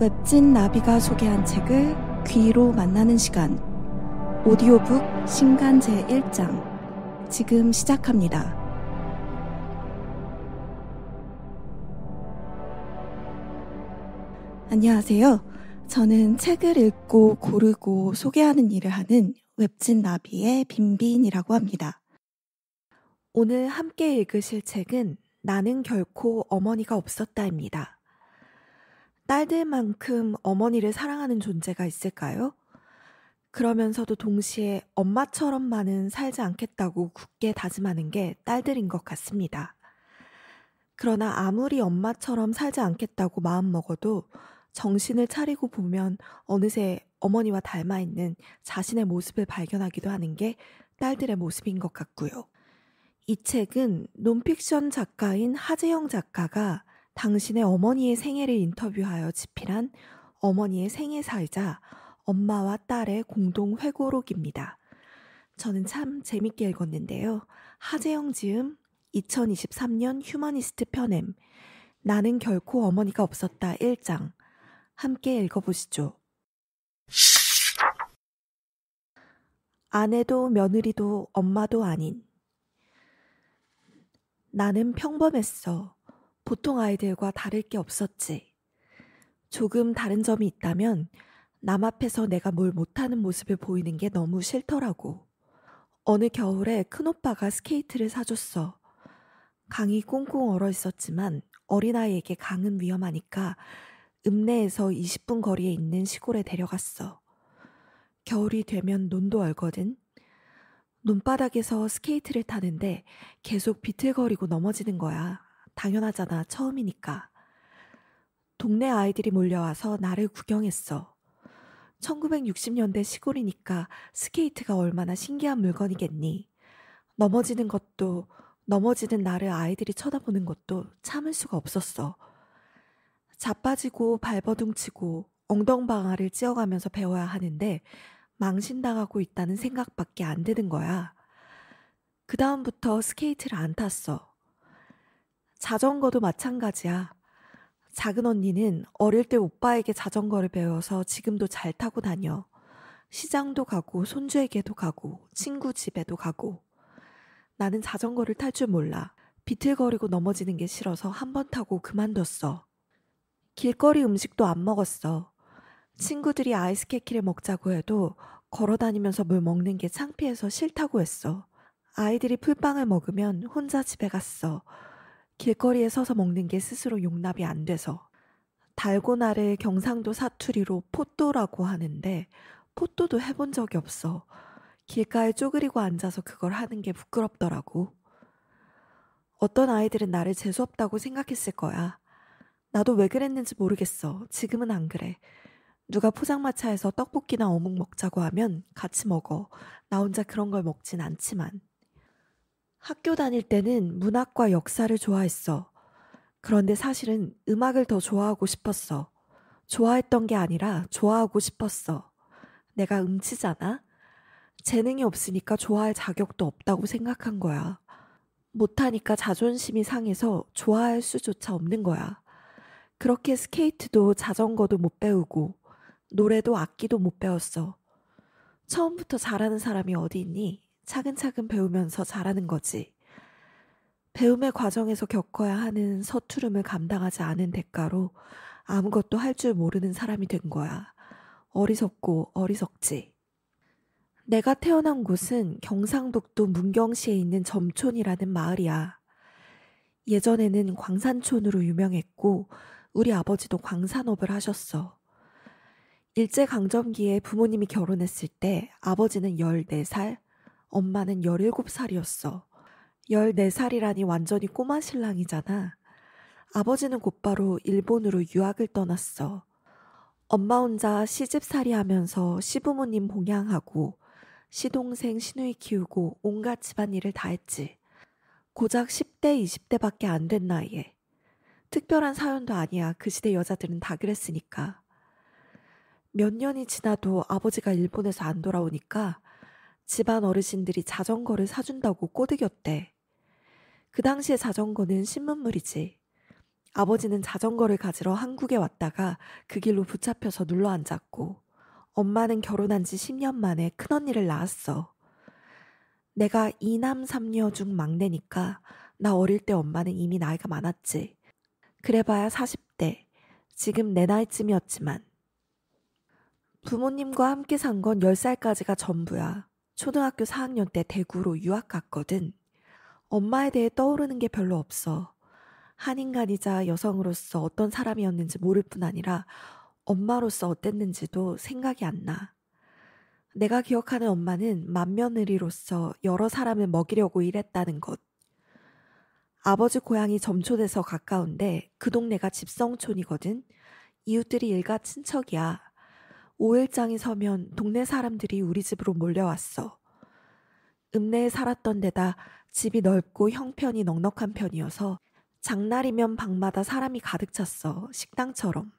웹진 나비가 소개한 책을 귀로 만나는 시간 오디오북 신간 제1장 지금 시작합니다. 안녕하세요. 저는 책을 읽고 고르고 소개하는 일을 하는 웹진 나비의 빈빈이라고 합니다. 오늘 함께 읽으실 책은 나는 결코 어머니가 없었다입니다. 딸들만큼 어머니를 사랑하는 존재가 있을까요? 그러면서도 동시에 엄마처럼만은 살지 않겠다고 굳게 다짐하는 게 딸들인 것 같습니다. 그러나 아무리 엄마처럼 살지 않겠다고 마음먹어도 정신을 차리고 보면 어느새 어머니와 닮아있는 자신의 모습을 발견하기도 하는 게 딸들의 모습인 것 같고요. 이 책은 논픽션 작가인 하재영 작가가 당신의 어머니의 생애를 인터뷰하여 집필한 어머니의 생애사이자 엄마와 딸의 공동 회고록입니다. 저는 참 재밌게 읽었는데요. 하재영 지음 2023년 휴머니스트 편엠 나는 결코 어머니가 없었다 1장 함께 읽어보시죠. 아내도 며느리도 엄마도 아닌 나는 평범했어. 보통 아이들과 다를 게 없었지. 조금 다른 점이 있다면 남 앞에서 내가 뭘 못하는 모습을 보이는 게 너무 싫더라고. 어느 겨울에 큰오빠가 스케이트를 사줬어. 강이 꽁꽁 얼어 있었지만 어린아이에게 강은 위험하니까 읍내에서 20분 거리에 있는 시골에 데려갔어. 겨울이 되면 논도 얼거든. 논바닥에서 스케이트를 타는데 계속 비틀거리고 넘어지는 거야. 당연하잖아. 처음이니까. 동네 아이들이 몰려와서 나를 구경했어. 1960년대 시골이니까 스케이트가 얼마나 신기한 물건이겠니. 넘어지는 것도, 넘어지는 나를 아이들이 쳐다보는 것도 참을 수가 없었어. 자빠지고 발버둥치고 엉덩방아를 찧어가면서 배워야 하는데 망신당하고 있다는 생각밖에 안 드는 거야. 그다음부터 스케이트를 안 탔어. 자전거도 마찬가지야. 작은 언니는 어릴 때 오빠에게 자전거를 배워서 지금도 잘 타고 다녀. 시장도 가고, 손주에게도 가고, 친구 집에도 가고. 나는 자전거를 탈 줄 몰라. 비틀거리고 넘어지는 게 싫어서 한 번 타고 그만뒀어. 길거리 음식도 안 먹었어. 친구들이 아이스케키를 먹자고 해도 걸어 다니면서 물 먹는 게 창피해서 싫다고 했어. 아이들이 풀빵을 먹으면 혼자 집에 갔어. 길거리에 서서 먹는 게 스스로 용납이 안 돼서 달고나를 경상도 사투리로 포또라고 하는데 포또도 해본 적이 없어. 길가에 쪼그리고 앉아서 그걸 하는 게 부끄럽더라고. 어떤 아이들은 나를 재수없다고 생각했을 거야. 나도 왜 그랬는지 모르겠어. 지금은 안 그래. 누가 포장마차에서 떡볶이나 어묵 먹자고 하면 같이 먹어. 나 혼자 그런 걸 먹진 않지만. 학교 다닐 때는 문학과 역사를 좋아했어. 그런데 사실은 음악을 더 좋아하고 싶었어. 좋아했던 게 아니라 좋아하고 싶었어. 내가 음치잖아? 재능이 없으니까 좋아할 자격도 없다고 생각한 거야. 못하니까 자존심이 상해서 좋아할 수조차 없는 거야. 그렇게 스케이트도 자전거도 못 배우고, 노래도 악기도 못 배웠어. 처음부터 잘하는 사람이 어디 있니? 차근차근 배우면서 잘하는 거지. 배움의 과정에서 겪어야 하는 서투름을 감당하지 않은 대가로 아무것도 할 줄 모르는 사람이 된 거야. 어리석고 어리석지. 내가 태어난 곳은 경상북도 문경시에 있는 점촌이라는 마을이야. 예전에는 광산촌으로 유명했고 우리 아버지도 광산업을 하셨어. 일제강점기에 부모님이 결혼했을 때 아버지는 14살, 엄마는 17살이었어. 14살이라니 완전히 꼬마 신랑이잖아. 아버지는 곧바로 일본으로 유학을 떠났어. 엄마 혼자 시집살이 하면서 시부모님 봉양하고 시동생 시누이 키우고 온갖 집안일을 다 했지. 고작 10대, 20대밖에 안 된 나이에. 특별한 사연도 아니야. 그 시대 여자들은 다 그랬으니까. 몇 년이 지나도 아버지가 일본에서 안 돌아오니까 집안 어르신들이 자전거를 사준다고 꼬드겼대. 그 당시에 자전거는 신문물이지. 아버지는 자전거를 가지러 한국에 왔다가 그 길로 붙잡혀서 눌러 앉았고, 엄마는 결혼한 지 10년 만에 큰언니를 낳았어. 내가 이남삼녀중 막내니까 나 어릴 때 엄마는 이미 나이가 많았지. 그래봐야 40대, 지금 내 나이쯤이었지만. 부모님과 함께 산 건 10살까지가 전부야. 초등학교 4학년 때 대구로 유학 갔거든. 엄마에 대해 떠오르는 게 별로 없어. 한인간이자 여성으로서 어떤 사람이었는지 모를 뿐 아니라 엄마로서 어땠는지도 생각이 안 나. 내가 기억하는 엄마는 만며느리로서 여러 사람을 먹이려고 일했다는 것. 아버지 고향이 점촌에서 가까운데 그 동네가 집성촌이거든. 이웃들이 일가 친척이야. 5일장이 서면 동네 사람들이 우리 집으로 몰려왔어. 읍내에 살았던 데다 집이 넓고 형편이 넉넉한 편이어서 장날이면 방마다 사람이 가득 찼어. 식당처럼.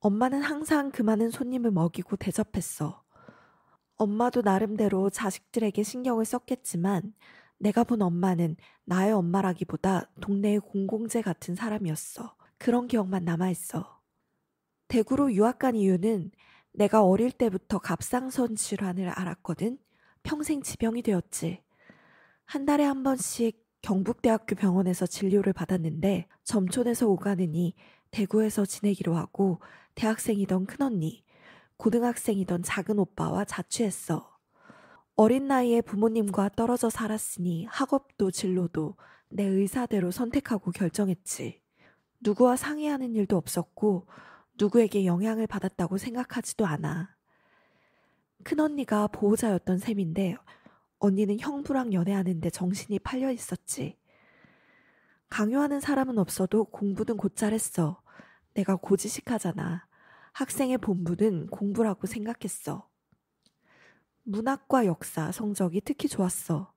엄마는 항상 그 많은 손님을 먹이고 대접했어. 엄마도 나름대로 자식들에게 신경을 썼겠지만 내가 본 엄마는 나의 엄마라기보다 동네의 공공재 같은 사람이었어. 그런 기억만 남아있어. 대구로 유학 간 이유는 내가 어릴 때부터 갑상선 질환을 알았거든. 평생 지병이 되었지. 한 달에 한 번씩 경북대학교 병원에서 진료를 받았는데 점촌에서 오가느니 대구에서 지내기로 하고 대학생이던 큰언니, 고등학생이던 작은 오빠와 자취했어. 어린 나이에 부모님과 떨어져 살았으니 학업도 진로도 내 의사대로 선택하고 결정했지. 누구와 상의하는 일도 없었고 누구에게 영향을 받았다고 생각하지도 않아. 큰언니가 보호자였던 셈인데 언니는 형부랑 연애하는데 정신이 팔려 있었지. 강요하는 사람은 없어도 공부는 곧잘 했어. 내가 고지식하잖아. 학생의 본부는 공부라고 생각했어. 문학과 역사 성적이 특히 좋았어.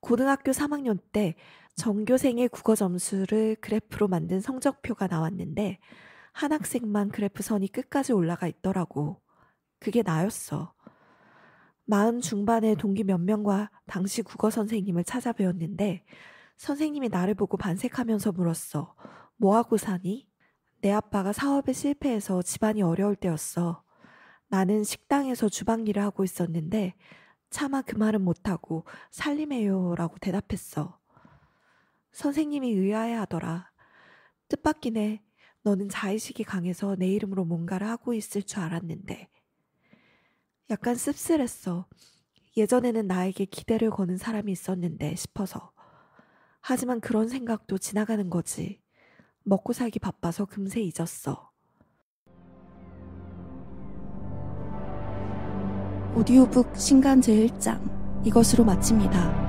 고등학교 3학년 때 전교생의 국어 점수를 그래프로 만든 성적표가 나왔는데 한 학생만 그래프선이 끝까지 올라가 있더라고. 그게 나였어. 마흔 중반의 동기 몇 명과 당시 국어 선생님을 찾아뵈었는데 선생님이 나를 보고 반색하면서 물었어. 뭐하고 사니? 내 아빠가 사업에 실패해서 집안이 어려울 때였어. 나는 식당에서 주방 일을 하고 있었는데 차마 그 말은 못하고 살림해요라고 대답했어. 선생님이 의아해 하더라. 뜻밖이네. 너는 자의식이 강해서 내 이름으로 뭔가를 하고 있을 줄 알았는데. 약간 씁쓸했어. 예전에는 나에게 기대를 거는 사람이 있었는데 싶어서. 하지만 그런 생각도 지나가는 거지. 먹고 살기 바빠서 금세 잊었어. 오디오북 신간 제1장 이것으로 마칩니다.